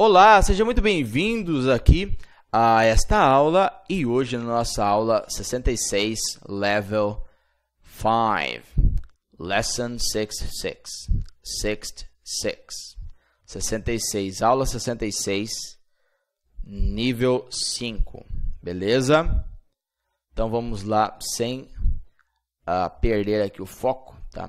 Olá, sejam muito bem-vindos aqui a esta aula e hoje na nossa aula 66, Level 5, Lesson 66, 66, aula 66, nível 5, beleza? Então vamos lá sem uh, perder aqui o foco, tá?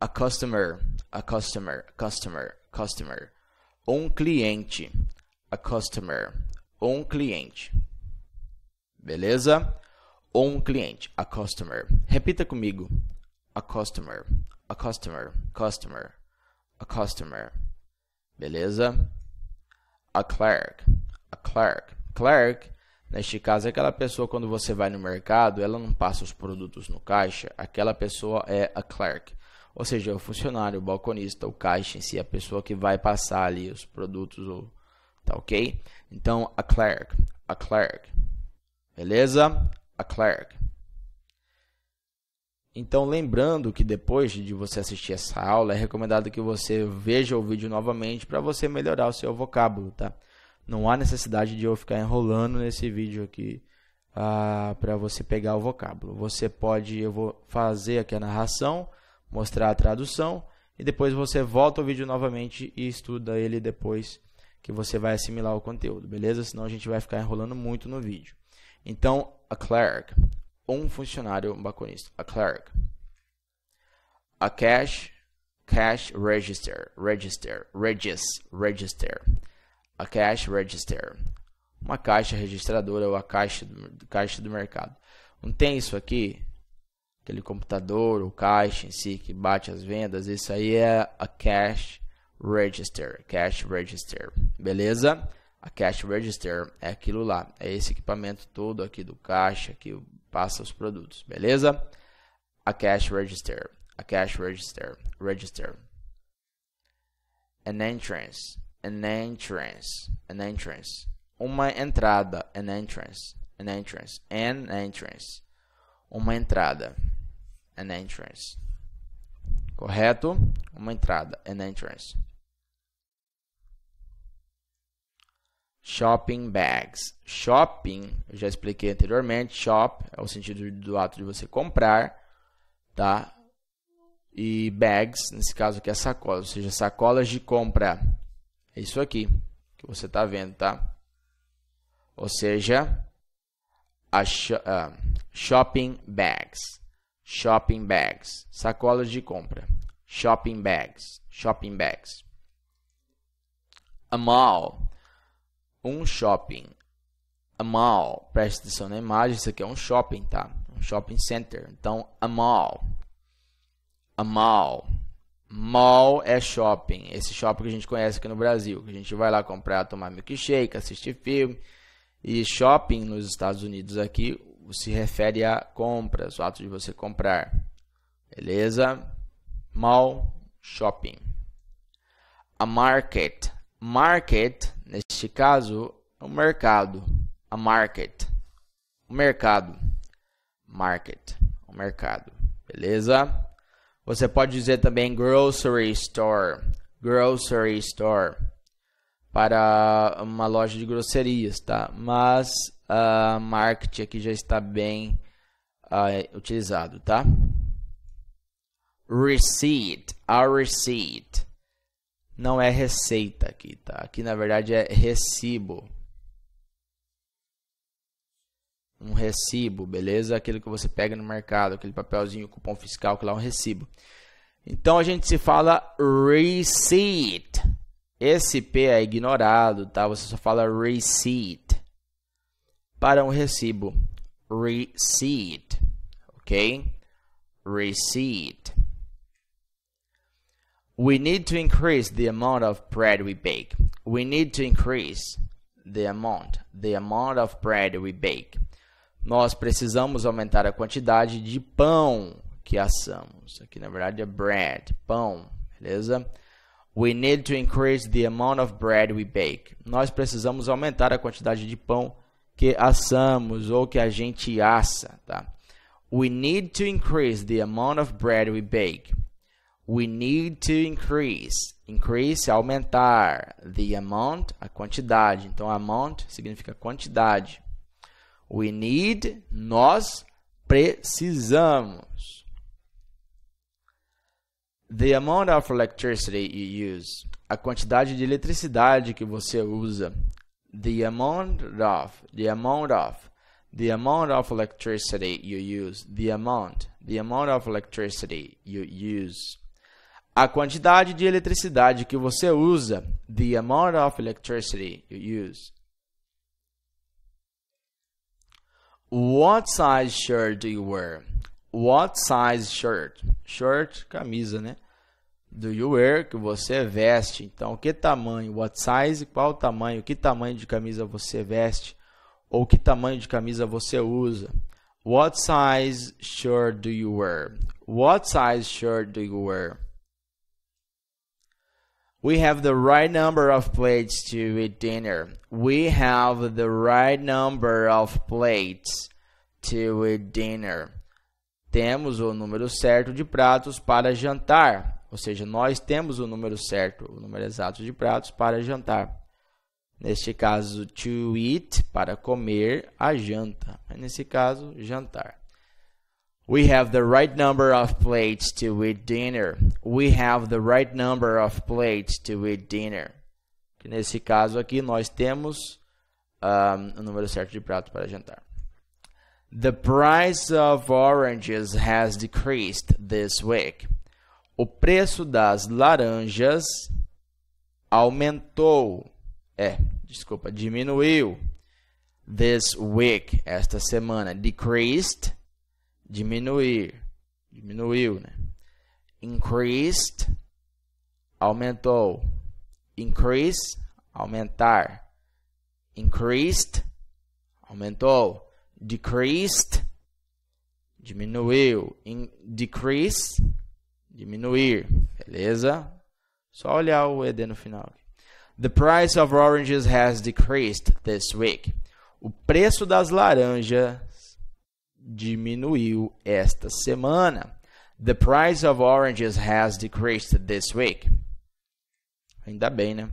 A customer, a customer, customer, customer um cliente, a customer, um cliente. Beleza? Um cliente, a customer. Repita comigo. A customer, a customer, customer, a customer. Beleza? A clerk, a clerk. Clerk, neste caso, é aquela pessoa quando você vai no mercado, ela não passa os produtos no caixa, aquela pessoa é a clerk. Ou seja, o funcionário, o balconista, o caixa em si, a pessoa que vai passar ali os produtos, ou, tá ok? Então, a clerk, a clerk, beleza? A clerk. Então, lembrando que depois de você assistir essa aula, é recomendado que você veja o vídeo novamente para você melhorar o seu vocábulo, tá? Não há necessidade de eu ficar enrolando nesse vídeo aqui ah, para você pegar o vocábulo. Você pode, eu vou fazer aqui a narração mostrar a tradução e depois você volta o vídeo novamente e estuda ele depois que você vai assimilar o conteúdo, beleza? Senão a gente vai ficar enrolando muito no vídeo. Então, a clerk, um funcionário balconista, a clerk. A cash, cash register, register, regis, register. A cash register, uma caixa registradora ou a caixa do, caixa do mercado. Não tem isso aqui? aquele computador, o caixa em si que bate as vendas, isso aí é a cash register, cash register, beleza? A cash register é aquilo lá, é esse equipamento todo aqui do caixa que passa os produtos, beleza? A cash register, a cash register, register. An entrance, an entrance, an entrance. Uma entrada, an entrance, an entrance, an entrance. Uma entrada an entrance. Correto? Uma entrada, an entrance. Shopping bags. Shopping, eu já expliquei anteriormente, shop é o sentido do ato de você comprar, tá? E bags, nesse caso aqui é sacola, ou seja, sacolas de compra. É isso aqui que você está vendo, tá? Ou seja, a sh uh, ah, shopping bags shopping bags, sacolas de compra, shopping bags, shopping bags. A mall, um shopping. A mall, presta atenção na imagem, isso aqui é um shopping, tá? Um shopping center. Então, a mall. A mall. Mall é shopping. Esse shopping que a gente conhece aqui no Brasil. Que a gente vai lá comprar, tomar milkshake, assistir filme. E shopping nos Estados Unidos aqui, se refere a compras, o ato de você comprar. Beleza? Mall, shopping. A market. Market, neste caso, é o mercado. A market. O mercado. Market. O mercado. Beleza? Você pode dizer também grocery store. Grocery store para uma loja de grosserias, tá? Mas uh, marketing aqui já está bem uh, utilizado, tá? Receipt, a receipt. Não é receita aqui, tá? Aqui na verdade é recibo. Um recibo, beleza? Aquilo que você pega no mercado, aquele papelzinho, cupom fiscal, que lá é um recibo. Então a gente se fala receipt esse P é ignorado, tá? Você só fala receipt. Para um recibo, receipt, ok? Receipt. We need to increase the amount of bread we bake. We need to increase the amount, the amount of bread we bake. Nós precisamos aumentar a quantidade de pão que assamos. Aqui na verdade é bread, pão, beleza? We need to increase the amount of bread we bake. Nós precisamos aumentar a quantidade de pão que assamos ou que a gente assa, tá? We need to increase the amount of bread we bake. We need to increase. Increase, é aumentar. The amount, a quantidade. Então, amount significa quantidade. We need, nós precisamos the amount of electricity you use, a quantidade de eletricidade que você usa, the amount of, the amount of, the amount of electricity you use, the amount, the amount of electricity you use. A quantidade de eletricidade que você usa, the amount of electricity you use. What size shirt do you wear? What size shirt? Shirt, camisa, né? Do you wear, que você veste. Então, que tamanho? What size? Qual tamanho? Que tamanho de camisa você veste? Ou que tamanho de camisa você usa? What size shirt do you wear? What size shirt do you wear? We have the right number of plates to eat dinner. We have the right number of plates to eat dinner temos o número certo de pratos para jantar. Ou seja, nós temos o número certo, o número exato de pratos para jantar. Neste caso, to eat, para comer, a janta. Nesse caso, jantar. We have the right number of plates to eat dinner. We have the right number of plates to eat dinner. nesse caso aqui, nós temos um, o número certo de pratos para jantar. The price of oranges has decreased this week. O preço das laranjas aumentou. É, desculpa, diminuiu. This week, esta semana. Decreased, diminuir. Diminuiu, né? Increased, aumentou. Increase, aumentar. Increased, aumentou decreased, diminuiu. In, decrease, diminuir. Beleza? Só olhar o ED no final. The price of oranges has decreased this week. O preço das laranjas diminuiu esta semana. The price of oranges has decreased this week. Ainda bem, né?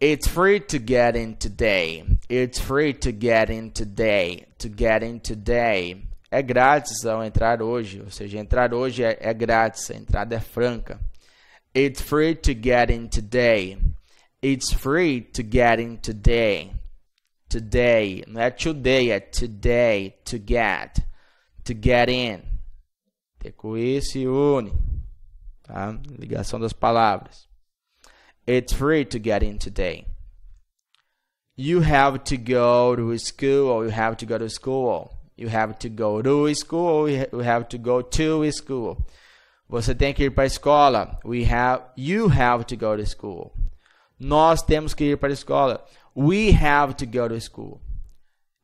It's free to get in today. It's free to get in today. To get in today. É grátis ao entrar hoje. Ou seja, entrar hoje é, é grátis. A entrada é franca. It's free to get in today. It's free to get in today. Today. Não é today, é today. To get. To get in. Tecuí se une. Tá? Ligação das palavras. It's free to get in today. You have to go to school, or you have to go to school. You have to go to school, you have to go to school. Você tem que ir para a escola. We have, you have to go to school. Nós temos que ir para a escola. We have to go to school.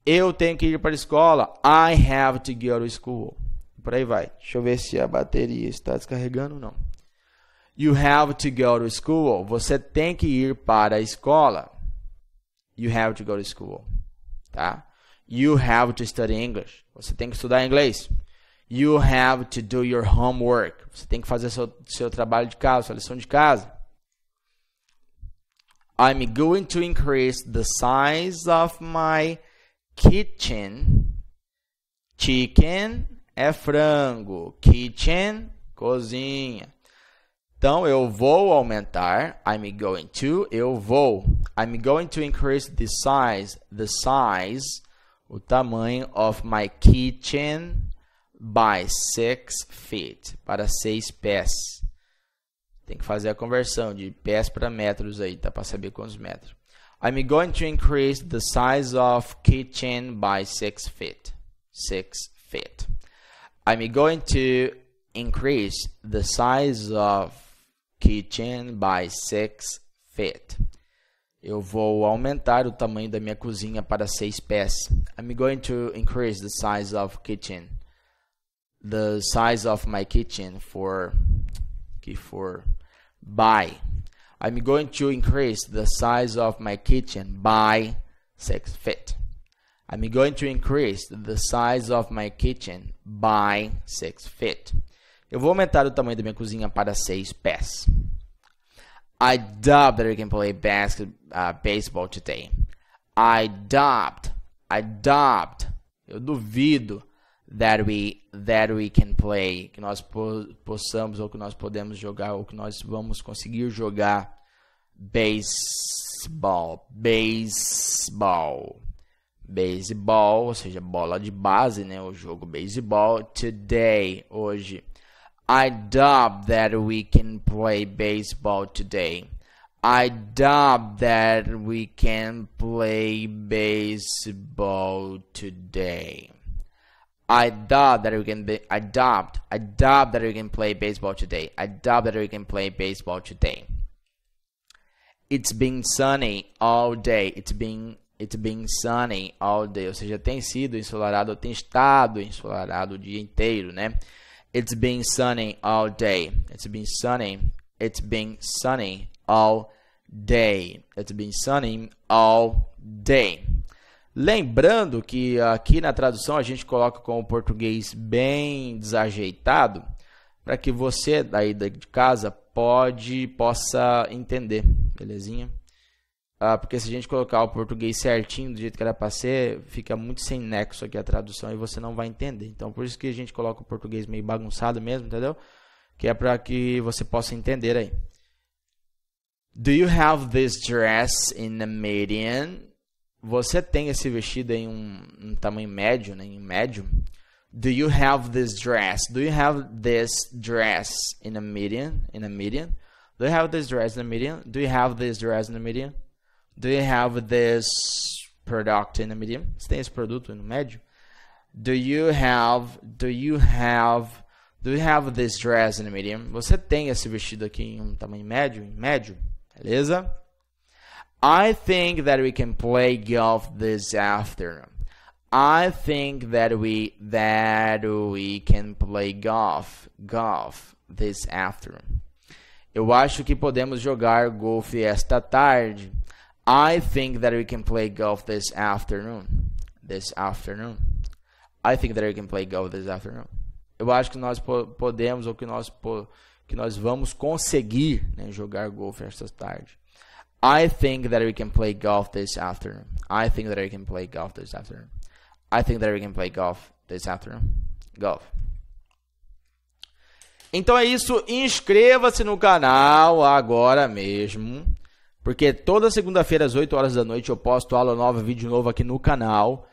Eu tenho que ir para a escola. I have to go to school. Por aí vai. Deixa eu ver se a bateria está descarregando ou não. You have to go to school. Você tem que ir para a escola. You have to go to school. Tá? You have to study English. Você tem que estudar inglês. You have to do your homework. Você tem que fazer seu, seu trabalho de casa, sua lição de casa. I'm going to increase the size of my kitchen. Chicken é frango. Kitchen, cozinha. Então eu vou aumentar. I'm going to. Eu vou. I'm going to increase the size. The size. O tamanho of my kitchen by six feet. Para seis pés. Tem que fazer a conversão de pés para metros aí, tá? Para saber quantos metros. I'm going to increase the size of kitchen by six feet. Six feet. I'm going to increase the size of kitchen by 6 feet. Eu vou aumentar o tamanho da minha cozinha para 6 pés. I'm going to increase the size of kitchen. The size of my kitchen for for by. I'm going to increase the size of my kitchen by 6 feet. I'm going to increase the size of my kitchen by 6 feet. Eu vou aumentar o tamanho da minha cozinha para 6 pés. I doubt that we can play basket, uh, baseball today. I doubt, I doubt, eu duvido that we, that we can play, que nós possamos ou que nós podemos jogar ou que nós vamos conseguir jogar baseball, baseball. Baseball, ou seja, bola de base, né, o jogo baseball today, hoje. I doubt that we can play baseball today. I doubt that we can play baseball today. I doubt that we can be, I doubt, I doubt that we can play baseball today. I doubt that we can play baseball today. It's been sunny all day. It's been it's been sunny all day. Ou seja, tem sido ensolarado, tem estado ensolarado o dia inteiro, né? It's been sunny all day. It's been sunny. It's been sunny all day. It's been sunny all day. Lembrando que aqui na tradução a gente coloca com o português bem desajeitado para que você daí de casa pode possa entender, belezinha? Ah, porque se a gente colocar o português certinho do jeito que era para ser, fica muito sem nexo aqui a tradução e você não vai entender. Então, por isso que a gente coloca o português meio bagunçado mesmo, entendeu? Que é para que você possa entender aí. Do you have this dress in a median? Você tem esse vestido em um, um tamanho médio, né? Em médio. Do you have this dress? Do you have this dress in a median? In a medium Do you have this dress in a median? Do you have this dress in a median? Do you have this product in the medium? Você tem esse produto no médio? Do you have do you have do you have this dress in the medium? Você tem esse vestido aqui em um tamanho médio, em médio? Beleza? I think that we can play golf this afternoon. I think that we that we can play golf golf this afternoon. Eu acho que podemos jogar golfe esta tarde. I think that we can play golf this afternoon. This afternoon. I think that we can play golf this afternoon. Eu acho que nós podemos ou que nós que nós vamos conseguir né, jogar golfe esta tarde. I think that we can play golf this afternoon. I think that we can play golf this afternoon. I think that we can play golf this afternoon. Golf. Então é isso. Inscreva-se no canal agora mesmo. Porque toda segunda-feira às 8 horas da noite eu posto aula nova, vídeo novo aqui no canal.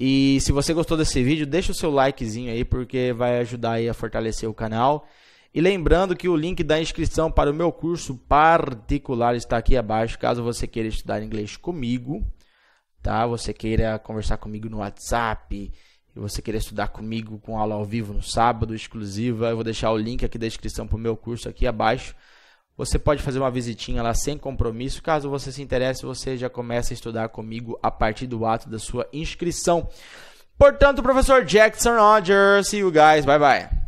E se você gostou desse vídeo, deixa o seu likezinho aí porque vai ajudar aí a fortalecer o canal. E lembrando que o link da inscrição para o meu curso particular está aqui abaixo, caso você queira estudar inglês comigo, tá? Você queira conversar comigo no WhatsApp, e você queira estudar comigo com aula ao vivo no sábado exclusiva, eu vou deixar o link aqui da inscrição para o meu curso aqui abaixo. Você pode fazer uma visitinha lá sem compromisso. Caso você se interesse, você já começa a estudar comigo a partir do ato da sua inscrição. Portanto, professor Jackson Rogers, see you guys. Bye bye.